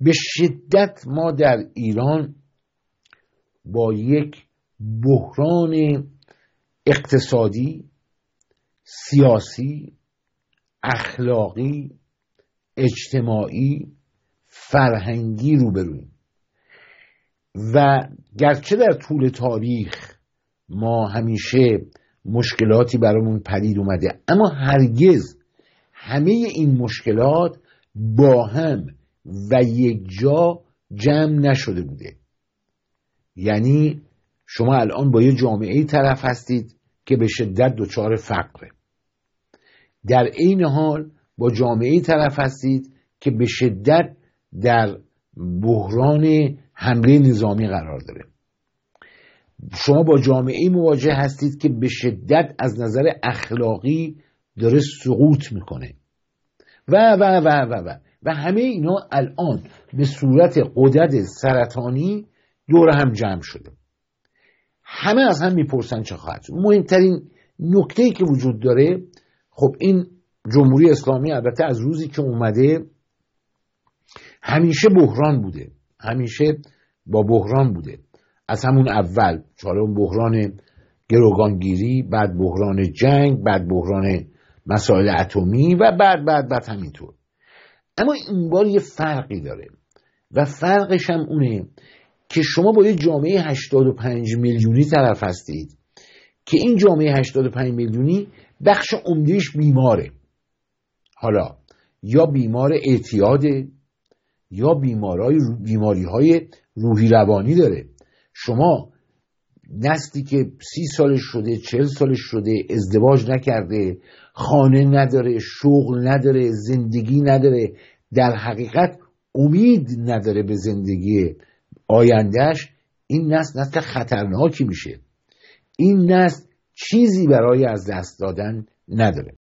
به شدت ما در ایران با یک بحران اقتصادی سیاسی اخلاقی اجتماعی فرهنگی روبرویم و گرچه در طول تاریخ ما همیشه مشکلاتی برامون پدید اومده اما هرگز همه این مشکلات با هم و یک جا جمع نشده بوده یعنی شما الان با یه جامعه طرف هستید که به شدت دچار فقره در عین حال با جامعه طرف هستید که به شدت در بحران حمله نظامی قرار داره شما با جامعه مواجه هستید که به شدت از نظر اخلاقی داره سقوط میکنه و و و و و و همه اینا الان به صورت قدرت سرطانی دور هم جمع شده همه از هم میپرسن چه خواهد مهمترین نکته ای که وجود داره خب این جمهوری اسلامی البته از روزی که اومده همیشه بحران بوده همیشه با بحران بوده از همون اول اون بحران گروگانگیری بعد بحران جنگ بعد بحران مسائل اتمی و بعد بعد بعد همینطور اما این بار یه فرقی داره و فرقش هم اونه که شما با یه جامعه 85 میلیونی طرف هستید که این جامعه 85 میلیونی بخش عمدهش بیماره حالا یا بیمار اعتیاده یا بیمارای بیماری های روحی روانی داره شما نستی که سی سال شده چل سال شده ازدواج نکرده خانه نداره شغل نداره زندگی نداره در حقیقت امید نداره به زندگی آیندهش این نسل نسل خطرناکی میشه این نسل چیزی برای از دست دادن نداره